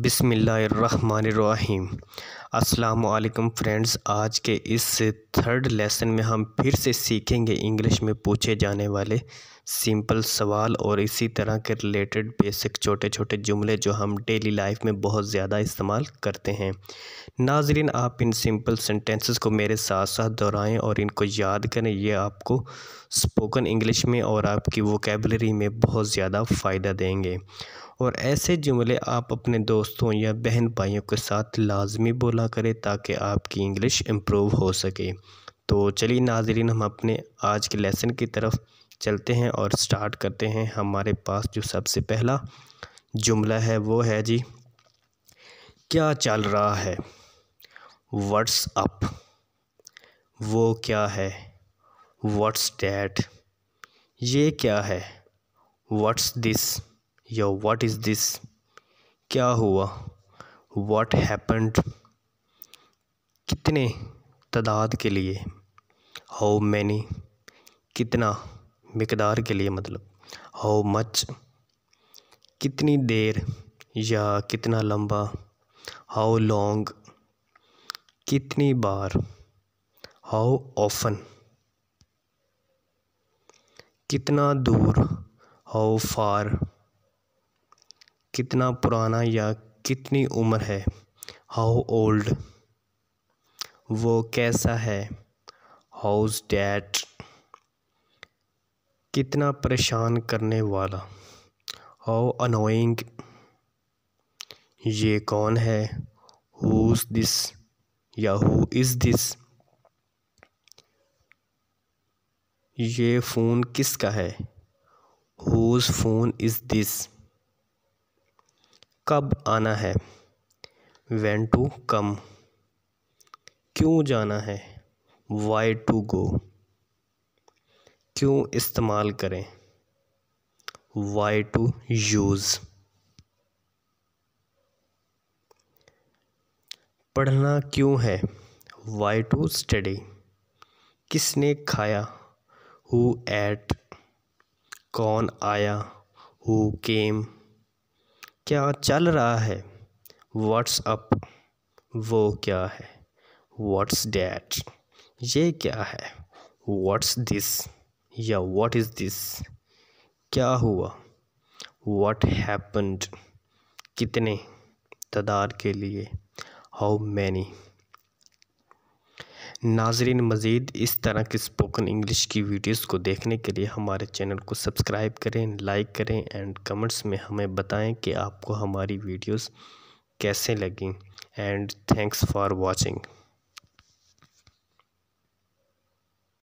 बिसमीम् अस्सलाम फ्रेंड्स आज के इस थर्ड लेसन में हम फिर से सीखेंगे इंग्लिश में पूछे जाने वाले सिंपल सवाल और इसी तरह के रिलेटेड बेसिक छोटे छोटे जुमले जो हम डेली लाइफ में बहुत ज़्यादा इस्तेमाल करते हैं नाजरीन आप इन सिंपल सेंटेंसेस को मेरे साथ साथ दोहराएं और इनको याद करें ये आपको स्पोकन इंग्लिश में और आपकी वोकेबलरी में बहुत ज़्यादा फ़ायदा देंगे और ऐसे जुमले आप अपने दोस्तों या बहन भाइयों के साथ लाजमी बोला करें ताकि आपकी इंग्लिश इम्प्रूव हो सके तो चलिए नाजरीन हम अपने आज के लेसन की तरफ चलते हैं और स्टार्ट करते हैं हमारे पास जो सबसे पहला जुमला है वो है जी क्या चल रहा है वट्स अप वो क्या है वट्स डैट ये क्या है वट्स दिस या वाट इज़ दिस क्या हुआ वाट हैपन्ड कितने तादाद के लिए हाउ मैनी कितना मकदार के लिए मतलब हाउ मच कितनी देर या कितना लंबा हाउ लॉन्ग कितनी बार हाउ ऑफन कितना दूर हाउ फार कितना पुराना या कितनी उम्र है हाउ ओल्ड वो कैसा है हाउस डैट कितना परेशान करने वाला हाउ अनोइंग ये कौन है हुज दिस या हु इज़ दिस ये फ़ोन किसका है हुज फ़ोन इज़ दिस कब आना है वैन टू कम क्यों जाना है वाई टू गो क्यों इस्तेमाल करें वाई टू यूज़ पढ़ना क्यों है वाई टू स्टडी किसने खाया हु एट कौन आया हु केम क्या चल रहा है व्हाट्स अप वो क्या है व्हाट्स डैट ये क्या है व्हाट्स दिस या व्हाट इज़ दिस क्या हुआ व्हाट हैपन्ड कितने तदार के लिए हाउ मैनी नाजरीन मज़ीद इस तरह की स्पोकन इंग्लिश की वीडियोस को देखने के लिए हमारे चैनल को सब्सक्राइब करें लाइक करें एंड कमेंट्स में हमें बताएं कि आपको हमारी वीडियोस कैसे लगें एंड थैंक्स फॉर वाचिंग